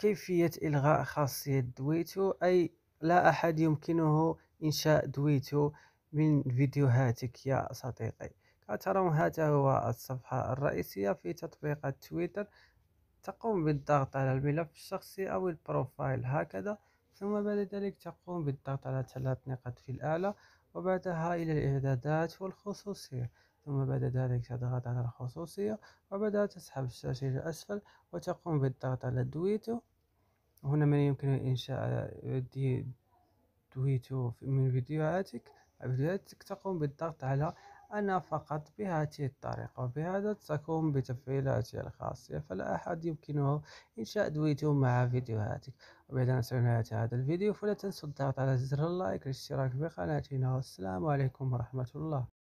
كيفية إلغاء خاصية دويتو أي لا أحد يمكنه إنشاء دويتو من فيديوهاتك يا صديقي كترون هذا هو الصفحة الرئيسية في تطبيق تويتر تقوم بالضغط على الملف الشخصي أو البروفايل هكذا ثم بعد ذلك تقوم بالضغط على ثلاث نقاط في الآلة وبعدها إلى الإعدادات والخصوصية ثم بعد ذلك تضغط على الخصوصية وبعدها تسحب الشاشة إلى أسفل وتقوم بالضغط على دويتو هنا من يمكن إنشاء دويتو من فيديوهاتك تقوم بالضغط على أنا فقط بهذه الطريقة وبهذا تقوم بتفعيلاتي الخاصة فلا أحد يمكنه إنشاء دويتو مع فيديوهاتك وبعد أن سمعت هذا الفيديو فلا تنسوا الضغط على زر اللايك والاشتراك بقناتنا والسلام عليكم ورحمة الله